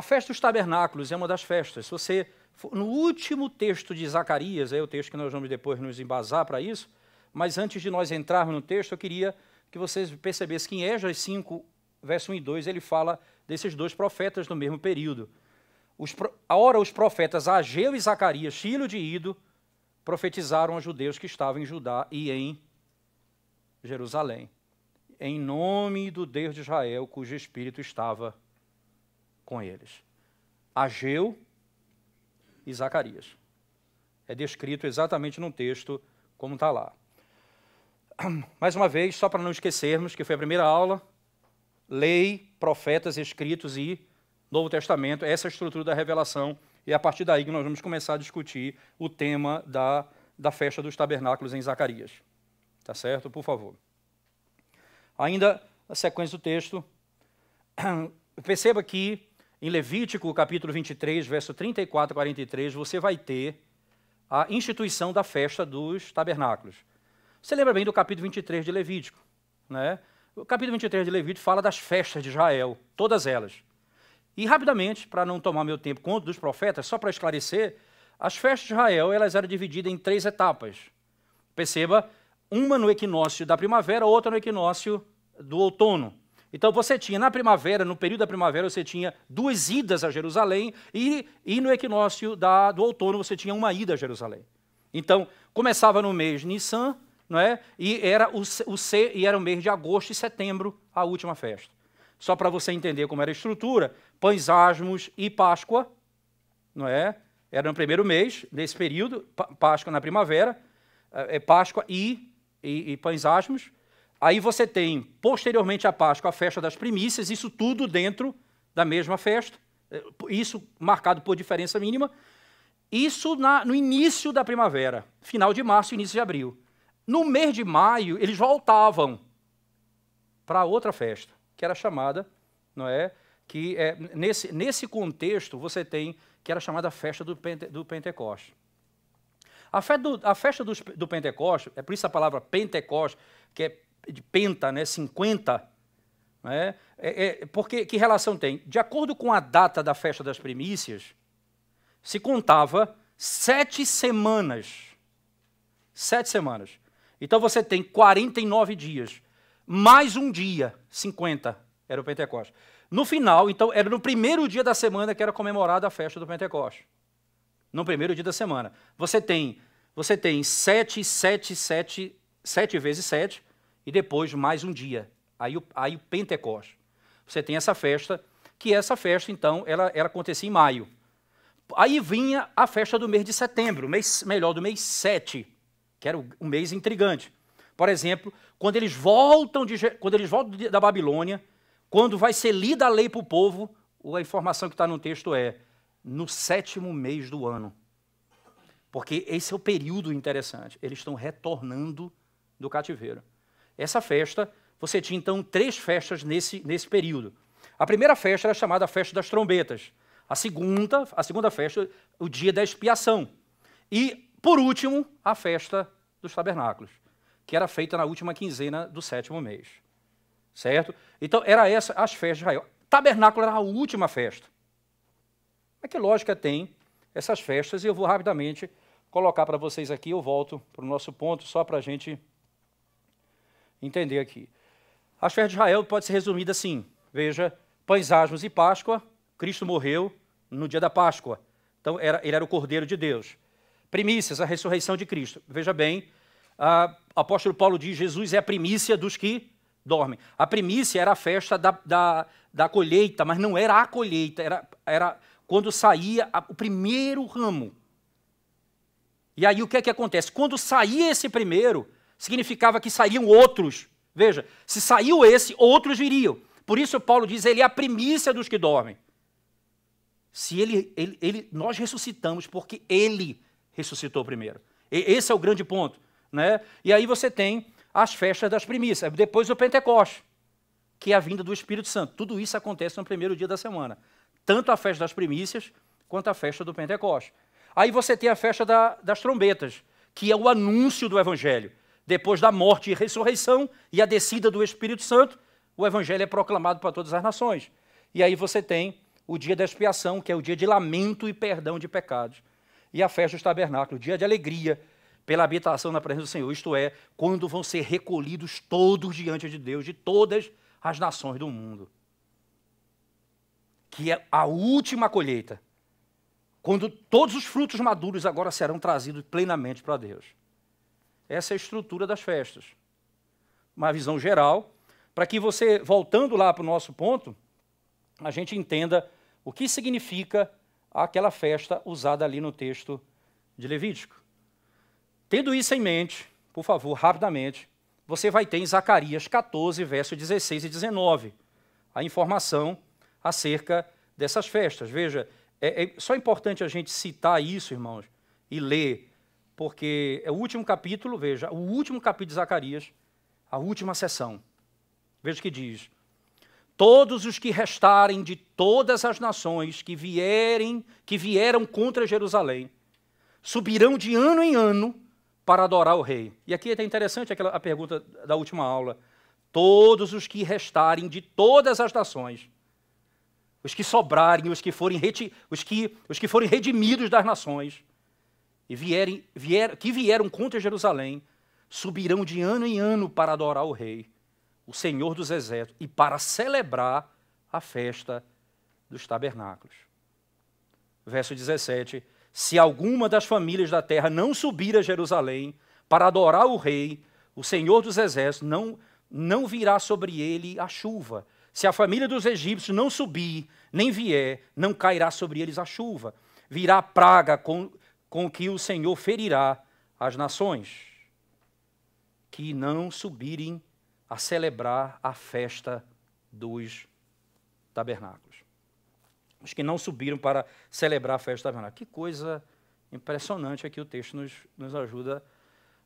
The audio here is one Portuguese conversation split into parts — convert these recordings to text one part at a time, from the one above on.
A festa dos tabernáculos é uma das festas. Se você no último texto de Zacarias, é o texto que nós vamos depois nos embasar para isso, mas antes de nós entrarmos no texto, eu queria que vocês percebessem que em Esdras 5, verso 1 e 2, ele fala desses dois profetas do mesmo período. Os, ora, os profetas Ageu e Zacarias, filho de Ido, profetizaram aos judeus que estavam em Judá e em Jerusalém, em nome do Deus de Israel, cujo espírito estava com eles. Ageu e Zacarias. É descrito exatamente no texto como está lá. Mais uma vez, só para não esquecermos que foi a primeira aula, lei, profetas, escritos e Novo Testamento, essa é a estrutura da revelação, e é a partir daí que nós vamos começar a discutir o tema da, da festa dos tabernáculos em Zacarias. Tá certo? Por favor. Ainda a sequência do texto, perceba que em Levítico, capítulo 23, verso 34 a 43, você vai ter a instituição da festa dos tabernáculos. Você lembra bem do capítulo 23 de Levítico, né? O capítulo 23 de Levítico fala das festas de Israel, todas elas. E rapidamente, para não tomar meu tempo conto dos profetas, só para esclarecer, as festas de Israel elas eram divididas em três etapas. Perceba, uma no equinócio da primavera, outra no equinócio do outono. Então você tinha na primavera, no período da primavera, você tinha duas idas a Jerusalém e, e no equinócio da, do outono você tinha uma ida a Jerusalém. Então começava no mês Nissan, não é? E era o, o C, e era o mês de agosto e setembro a última festa. Só para você entender como era a estrutura, pães asmos e Páscoa, não é? Era no primeiro mês desse período, Páscoa na primavera, é Páscoa e, e, e pães asmos. Aí você tem, posteriormente à Páscoa, a festa das primícias, isso tudo dentro da mesma festa, eh, isso marcado por diferença mínima. Isso na, no início da primavera, final de março, início de abril. No mês de maio, eles voltavam para outra festa, que era chamada, não é? Que é, nesse, nesse contexto você tem que era chamada festa do, Pente, do Pentecoste. A, fe do, a festa do, do Pentecoste, é por isso a palavra Pentecoste, que é de penta, né, 50, né, é, é, porque que relação tem? De acordo com a data da festa das primícias, se contava sete semanas. Sete semanas. Então você tem 49 dias, mais um dia, 50, era o Pentecostes. No final, então, era no primeiro dia da semana que era comemorada a festa do Pentecostes. No primeiro dia da semana. Você tem, você tem 7, 7, 7, 7 vezes 7, e depois mais um dia, aí o, aí o Pentecoste. Você tem essa festa, que essa festa, então, ela, ela acontecia em maio. Aí vinha a festa do mês de setembro, mês, melhor, do mês 7, que era o, um mês intrigante. Por exemplo, quando eles voltam, de, quando eles voltam de, da Babilônia, quando vai ser lida a lei para o povo, a informação que está no texto é no sétimo mês do ano. Porque esse é o período interessante. Eles estão retornando do cativeiro essa festa, você tinha então três festas nesse, nesse período. A primeira festa era chamada Festa das Trombetas. A segunda, a segunda festa, o dia da expiação. E, por último, a festa dos tabernáculos, que era feita na última quinzena do sétimo mês. Certo? Então, era essa as festas de Israel. Tabernáculo era a última festa. Mas é que lógica tem essas festas? E eu vou rapidamente colocar para vocês aqui, eu volto para o nosso ponto, só para a gente entender aqui. A férias de Israel pode ser resumida assim: veja, pães asmos e Páscoa, Cristo morreu no dia da Páscoa. Então, era, ele era o Cordeiro de Deus. Primícias, a ressurreição de Cristo. Veja bem, a, apóstolo Paulo diz: Jesus é a primícia dos que dormem. A primícia era a festa da, da, da colheita, mas não era a colheita, era, era quando saía a, o primeiro ramo. E aí o que é que acontece? Quando saía esse primeiro, significava que sairiam outros. Veja, se saiu esse, outros viriam. Por isso Paulo diz, ele é a primícia dos que dormem. Se ele, ele, ele nós ressuscitamos porque ele ressuscitou primeiro. E, esse é o grande ponto, né? E aí você tem as festas das primícias, depois o Pentecoste, que é a vinda do Espírito Santo. Tudo isso acontece no primeiro dia da semana, tanto a festa das primícias quanto a festa do Pentecoste. Aí você tem a festa da, das trombetas, que é o anúncio do Evangelho depois da morte e ressurreição e a descida do Espírito Santo, o Evangelho é proclamado para todas as nações. E aí você tem o dia da expiação, que é o dia de lamento e perdão de pecados, e a festa dos tabernáculos, dia de alegria pela habitação na presença do Senhor, isto é, quando vão ser recolhidos todos diante de Deus, de todas as nações do mundo. Que é a última colheita, quando todos os frutos maduros agora serão trazidos plenamente para Deus. Essa é a estrutura das festas. Uma visão geral, para que você, voltando lá para o nosso ponto, a gente entenda o que significa aquela festa usada ali no texto de Levítico. Tendo isso em mente, por favor, rapidamente, você vai ter em Zacarias 14, versos 16 e 19, a informação acerca dessas festas. Veja, é, é só importante a gente citar isso, irmãos, e ler porque é o último capítulo, veja, o último capítulo de Zacarias, a última sessão. Veja o que diz: Todos os que restarem de todas as nações que vierem, que vieram contra Jerusalém, subirão de ano em ano para adorar o rei. E aqui é interessante aquela, a pergunta da última aula. Todos os que restarem de todas as nações, os que sobrarem, os que forem, os que, os que forem redimidos das nações, e vierem, vier, que vieram contra Jerusalém subirão de ano em ano para adorar o Rei, o Senhor dos Exércitos, e para celebrar a festa dos tabernáculos. Verso 17: Se alguma das famílias da terra não subir a Jerusalém para adorar o Rei, o Senhor dos Exércitos, não, não virá sobre ele a chuva. Se a família dos egípcios não subir, nem vier, não cairá sobre eles a chuva. Virá praga com, com que o Senhor ferirá as nações que não subirem a celebrar a festa dos tabernáculos. Os que não subiram para celebrar a festa dos tabernáculos. Que coisa impressionante aqui o texto nos, nos ajuda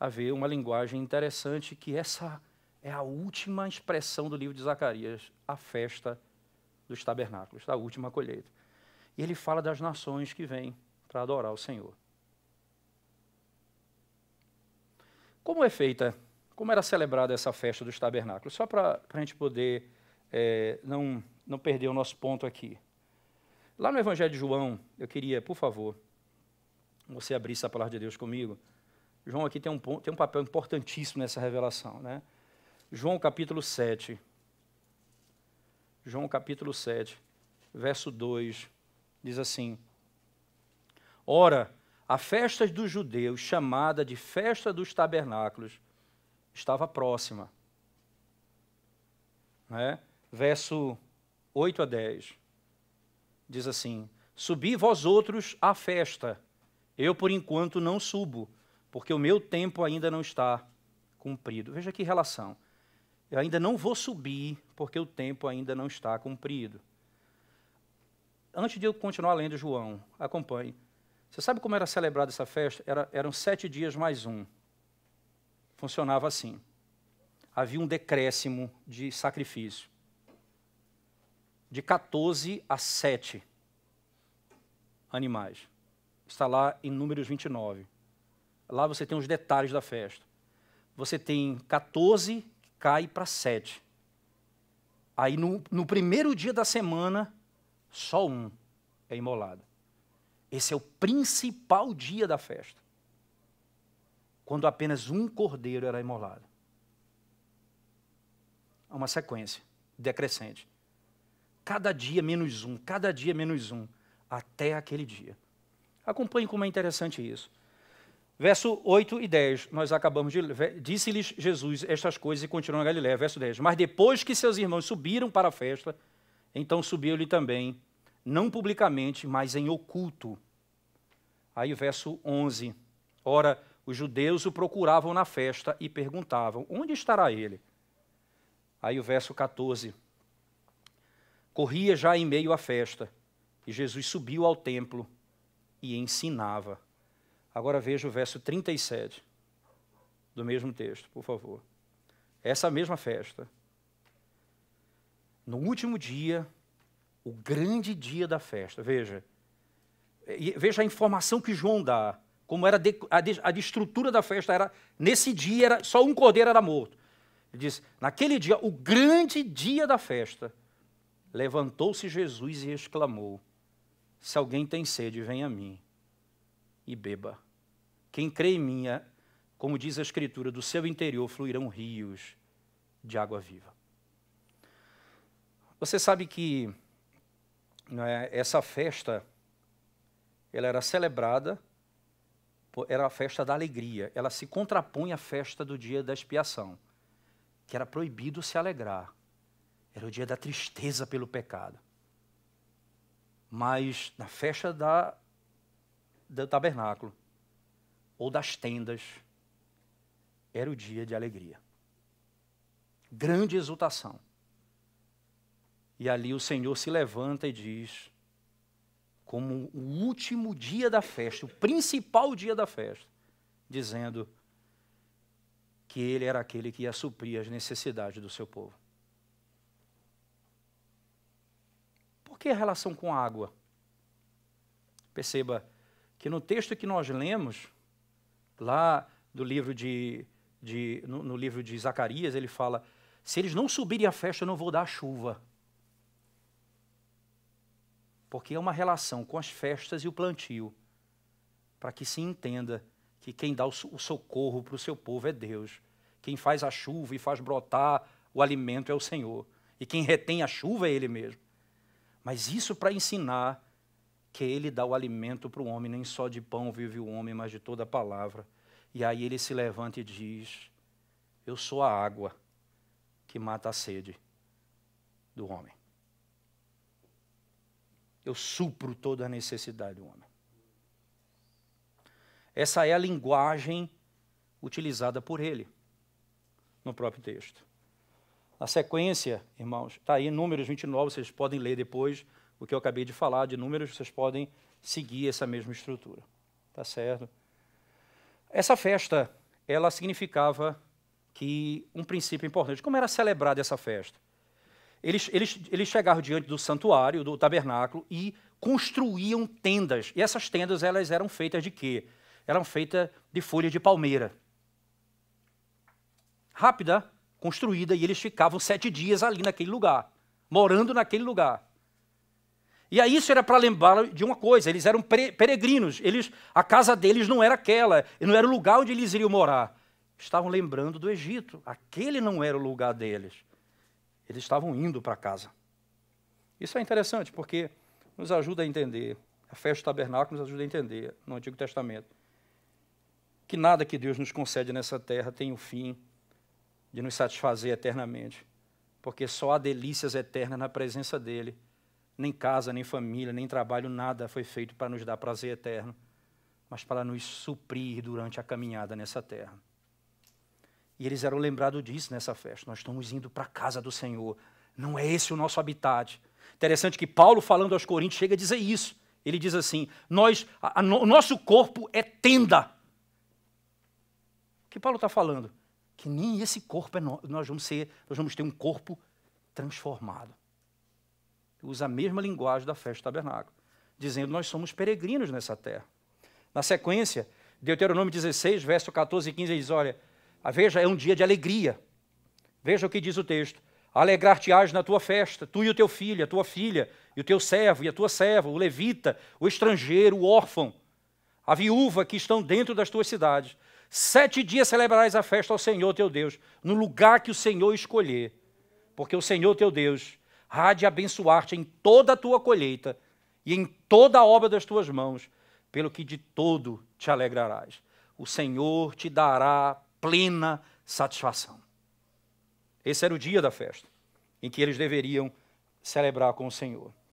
a ver uma linguagem interessante que essa é a última expressão do livro de Zacarias, a festa dos tabernáculos, a última colheita. E ele fala das nações que vêm para adorar o Senhor. Como é feita, como era celebrada essa festa dos tabernáculos? Só para a gente poder é, não, não perder o nosso ponto aqui. Lá no Evangelho de João, eu queria, por favor, você abrir a palavra de Deus comigo. João aqui tem um, tem um papel importantíssimo nessa revelação. Né? João capítulo 7. João capítulo 7, verso 2, diz assim: Ora, a festa dos judeus, chamada de Festa dos Tabernáculos, estava próxima. Né? Verso 8 a 10 diz assim: Subi vós outros à festa, eu por enquanto não subo, porque o meu tempo ainda não está cumprido. Veja que relação. Eu ainda não vou subir, porque o tempo ainda não está cumprido. Antes de eu continuar lendo João, acompanhe. Você sabe como era celebrada essa festa? Era, eram sete dias mais um. Funcionava assim. Havia um decréscimo de sacrifício. De 14 a 7 animais. Está lá em Números 29. Lá você tem os detalhes da festa. Você tem 14 que cai para 7. Aí no, no primeiro dia da semana, só um é imolado. Esse é o principal dia da festa, quando apenas um cordeiro era imolado. Há uma sequência decrescente. Cada dia menos um, cada dia menos um, até aquele dia. Acompanhe como é interessante isso. Verso 8 e 10, nós acabamos de. Disse-lhes Jesus estas coisas e continuou na Galiléia. Verso 10. Mas depois que seus irmãos subiram para a festa, então subiu-lhe também não publicamente, mas em oculto. Aí o verso 11. Ora, os judeus o procuravam na festa e perguntavam: Onde estará ele? Aí o verso 14. Corria já em meio à festa, e Jesus subiu ao templo e ensinava. Agora veja o verso 37 do mesmo texto, por favor. Essa mesma festa. No último dia, o grande dia da festa. Veja, veja a informação que João dá, como era a, de, a de estrutura da festa era nesse dia era só um cordeiro era morto. Ele diz: naquele dia, o grande dia da festa, levantou-se Jesus e exclamou: Se alguém tem sede, venha a mim e beba. Quem crê em mim, é, como diz a Escritura, do seu interior fluirão rios de água viva. Você sabe que é? essa festa ela era celebrada, era a festa da alegria. Ela se contrapunha à festa do dia da expiação, que era proibido se alegrar. Era o dia da tristeza pelo pecado. Mas na festa da, do tabernáculo, ou das tendas, era o dia de alegria. Grande exultação. E ali o Senhor se levanta e diz, como o último dia da festa, o principal dia da festa, dizendo que ele era aquele que ia suprir as necessidades do seu povo. Por que a relação com a água? Perceba que no texto que nós lemos, lá do livro de, de no, no livro de Zacarias, ele fala: se eles não subirem a festa, eu não vou dar chuva porque é uma relação com as festas e o plantio, para que se entenda que quem dá o socorro para o seu povo é Deus. Quem faz a chuva e faz brotar o alimento é o Senhor. E quem retém a chuva é Ele mesmo. Mas isso para ensinar que Ele dá o alimento para o homem, nem só de pão vive o homem, mas de toda a palavra. E aí ele se levanta e diz: Eu sou a água que mata a sede do homem eu supro toda a necessidade do homem. Essa é a linguagem utilizada por ele no próprio texto. A sequência, irmãos, está aí em Números 29, vocês podem ler depois o que eu acabei de falar de Números, vocês podem seguir essa mesma estrutura. Tá certo? Essa festa, ela significava que um princípio importante. Como era celebrada essa festa? eles, eles, eles chegaram diante do santuário, do tabernáculo, e construíam tendas. E essas tendas elas eram feitas de quê? Eram feitas de folha de palmeira. Rápida, construída, e eles ficavam sete dias ali naquele lugar, morando naquele lugar. E aí isso era para lembrar de uma coisa, eles eram peregrinos, eles, a casa deles não era aquela, não era o lugar onde eles iriam morar. Estavam lembrando do Egito, aquele não era o lugar deles. Eles estavam indo para casa. Isso é interessante porque nos ajuda a entender, a festa do tabernáculo nos ajuda a entender no Antigo Testamento, que nada que Deus nos concede nessa terra tem o fim de nos satisfazer eternamente, porque só há delícias eternas na presença dEle. Nem casa, nem família, nem trabalho, nada foi feito para nos dar prazer eterno, mas para nos suprir durante a caminhada nessa terra. E eles eram lembrados disso nessa festa. Nós estamos indo para a casa do Senhor. Não é esse o nosso habitat. Interessante que Paulo, falando aos Coríntios, chega a dizer isso. Ele diz assim: nós, a, a, o nosso corpo é tenda. O que Paulo está falando? Que nem esse corpo é no, nós vamos ser, nós vamos ter um corpo transformado. Usa a mesma linguagem da festa do tabernáculo, dizendo nós somos peregrinos nessa terra. Na sequência, Deuteronômio 16, verso 14 e 15, ele diz: olha, ah, veja, é um dia de alegria. Veja o que diz o texto. Alegrar-te-ás na tua festa, tu e o teu filho, a tua filha, e o teu servo, e a tua serva, o levita, o estrangeiro, o órfão, a viúva que estão dentro das tuas cidades. Sete dias celebrarás a festa ao Senhor teu Deus, no lugar que o Senhor escolher, porque o Senhor teu Deus há de abençoar-te em toda a tua colheita e em toda a obra das tuas mãos, pelo que de todo te alegrarás. O Senhor te dará plena satisfação. Esse era o dia da festa em que eles deveriam celebrar com o Senhor.